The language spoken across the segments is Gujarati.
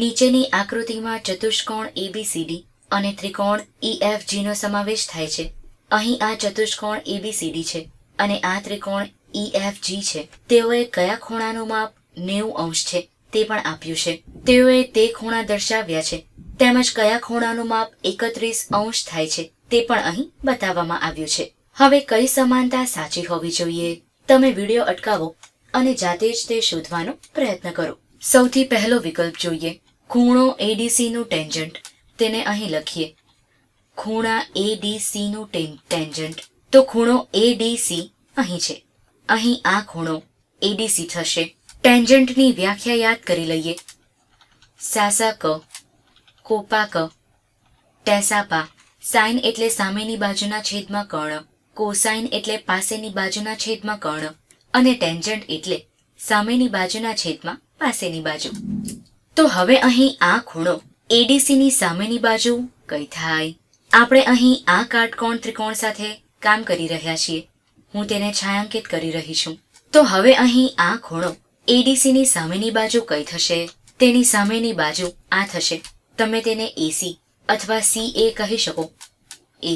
નીચેની આકૃતિમાં ચતુષ્કોણ એબીસીડી અને ત્રિકોણ ઈએફજીનો e સમાવેશ થાય છે અહીં આ ચતુષ્કોણ એબીસીડી છે અને આ ત્રિકોણ ઈએફજી e છે તેઓએ કયા ખૂણાનું માપ નેવું અંશ છે તે પણ આપ્યું છે તેઓએ તે ખૂણા દર્શાવ્યા છે તેમજ કયા ખૂણાનું માપ એકત્રીસ અંશ થાય છે તે પણ અહીં બતાવવામાં આવ્યું છે હવે કઈ સમાનતા સાચી હોવી જોઈએ તમે વિડીયો અટકાવો અને જાતે જ તે શોધવાનો પ્રયત્ન કરો સૌથી પહેલો વિકલ્પ જોઈએ ખૂણો એડીસીનું ટેન્જન્ટ તેને અહીં લખીએ ખૂણા એડીસીનું ટેન્જન્ટ તો ખૂણો એડીસી અહીં છે અહીં આ ખૂણો એડીસી થશે ટેન્જન્ટની વ્યાખ્યા યાદ કરી લઈએ સાસા ક કોપા ક ટેસાપા સાઇન એટલે સામેની બાજુના છેદમાં કર્ણ કોસાઇન એટલે પાસેની બાજુના છેદમાં કર્ણ અને ટેન્જન્ટ એટલે સામેની બાજુના છેદમાં પાસેની બાજુ તો હવે અહીં આ ખૂણો એડીસીની સામેની બાજુ કઈ થાય આપણે અહીં આ કાટકોણ ત્રિકોણ સાથે કામ કરી રહ્યા છીએ હું તેને છાયાંકિત કરી રહી છું તો હવે અહીં આ ખૂણો એડીસીની સામેની બાજુ કઈ થશે તેની સામેની બાજુ આ થશે તમે તેને એસી અથવા સી એ કહી શકો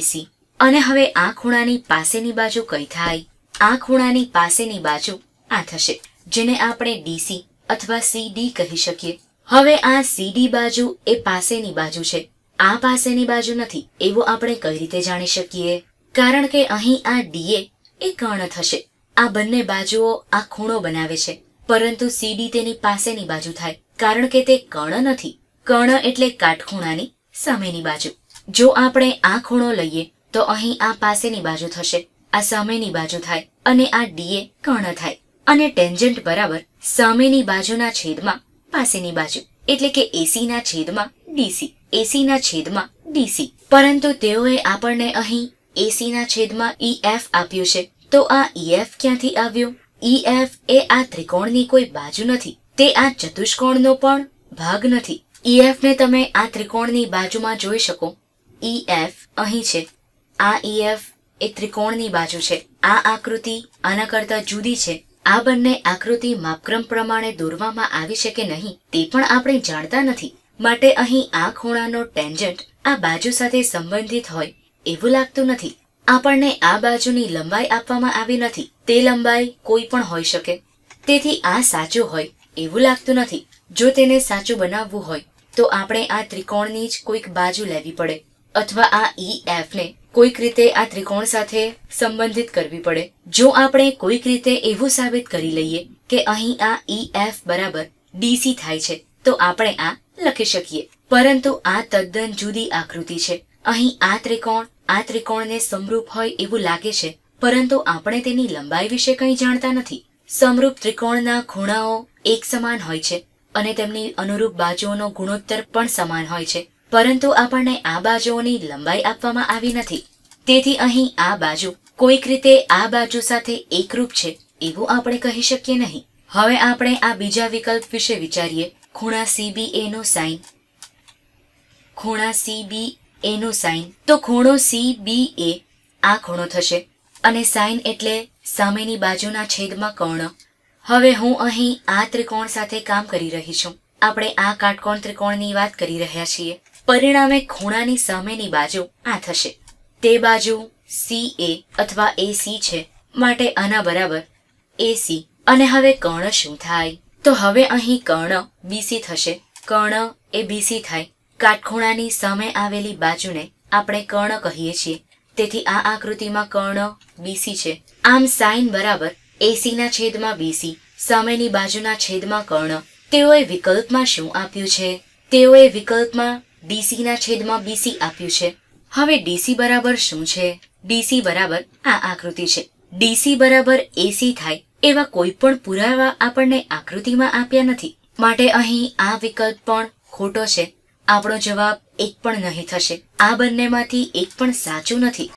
એસી અને હવે આ ખૂણાની પાસેની બાજુ કઈ થાય આ ખૂણાની પાસેની બાજુ આ થશે જેને આપણે ડીસી અથવા સીડી કહી શકીએ હવે આ સીડી બાજુ એ પાસેની બાજુ છે આ પાસેની બાજુ નથી એવું આપણે કઈ રીતે જાણી શકીએ કારણ કે અહીં આ ડીએ એ કર્ણ થશે આ બંને બાજુઓ આ ખૂણો બનાવે છે પરંતુ સીડી તેની પાસેની બાજુ થાય કારણ કે તે કર્ણ નથી કર્ણ એટલે કાટખૂણાની સામેની બાજુ જો આપણે આ ખૂણો લઈએ તો અહીં આ પાસેની બાજુ થશે આ સામેની બાજુ થાય અને આ ડીએ કર્ણ થાય અને ટેન્જન્ટ બરાબર સામેની બાજુના છેદમાં પાસેની બાજુ એટલે કે એસીના છેદમાં ડીસી એસીના છેદમાં ડીસી પરંતુ તેઓએ આપણને અહીં એસીના છેદમાં ઈએફ આપ્યું છે તો આ ઈએફ ક્યાંથી આવ્યું ઈએફ એ આ ત્રિકોણની કોઈ બાજુ નથી તે આ ચતુષ્કોણનો પણ ભાગ નથી ઈએફને તમે આ ત્રિકોણની બાજુમાં જોઈ શકો ઈએફ અહીં છે આ ઈએફ એ ત્રિકોણની બાજુ છે આ આકૃતિ આના કરતાં જુદી છે આ બંને આકૃતિ માપક્રમ પ્રમાણે દોરવામાં આવી છે કે નહીં તે પણ આપણે જાણતા નથી માટે અહીં આ ખૂણાનો ટેન્જન્ટ આ બાજુ સાથે સંબંધિત હોય એવું લાગતું નથી આપણને આ બાજુની લંબાઈ આપવામાં આવી નથી તે લંબાઈ કોઈ પણ હોઈ શકે તેથી આ સાચું હોય એવું લાગતું નથી જો તેને સાચું બનાવવું હોય તો આપણે આ ત્રિકોણની જ કોઈક બાજુ લેવી પડે અથવા આ ઈ e એફને કોઈક રીતે આ ત્રિકોણ સાથે સંબંધિત કરવી પડે જો આપણે કોઈક રીતે એવું સાબિત કરી લઈએ કે અહીં આ ઈ e એફ બરાબર ડીસી થાય છે તો આપણે આ લખી શકીએ પરંતુ આ તદ્દન જુદી આકૃતિ છે અહીં આ ત્રિકોણ આ ત્રિકોણને સમરૂપ હોય એવું લાગે છે પરંતુ આપણે તેની લંબાઈ વિશે કંઈ જાણતા નથી સમરૂપ ત્રિકોણના ખૂણાઓ એક સમાન હોય છે અને તેમની અનુરૂપ બાજુઓનો ગુણોત્તર પણ સમાન હોય છે પરંતુ આપણને આ બાજુઓની લંબાઈ આપવામાં આવી નથી તેથી અહીં આ બાજુ કોઈક રીતે આ બાજુ સાથે એકરૂપ છે એવું આપણે કહી શકીએ નહીં હવે આપણે આ બીજા વિકલ્પ વિશે વિચારીએ ખૂણા સીબી નું સાઇન ખૂણા સીબી નું સાઇન તો ખૂણો સીબી એ આ ખૂણો થશે અને સાઇન એટલે સામેની બાજુના છેદમાં કર્ણ હવે હું અહીં આ ત્રિકોણ સાથે કામ કરી રહી છું આપણે આ કાટકોણ ત્રિકોણની વાત કરી રહ્યા છીએ પરિણામે ખૂણાની સામેની બાજુ આ થશે તે બાજુ સી એ અથવા એ સી છે માટે આના બરાબર એ સી અને હવે કર્ણ શું થાય તો હવે અહીં કર્ણ બીસી થશે કર્ણ એ બીસી થાય કાટખૂણાની સામે આવેલી બાજુને આપણે કર્ણ કહીએ છીએ તેથી આ આકૃતિમાં કર્ણ બીસી છે આમ સાઇન બરાબર એસીના છેદમાં બીસી સામેની બાજુના છેદમાં કર્ણ તેઓએ વિકલ્પમાં શું આપ્યું છે તેઓએ વિકલ્પમાં ડીસીના છેદમાં બીસી આપ્યું છે હવે ડીસી બરાબર શું છે ડીસી બરાબર આ આકૃતિ છે ડીસી બરાબર એસી થાય એવા કોઈ પણ પુરાવા આપણને આકૃતિમાં આપ્યા નથી માટે અહીં આ વિકલ્પ પણ ખોટો છે આપણો જવાબ એક પણ નહીં થશે આ બંનેમાંથી એક પણ સાચું નથી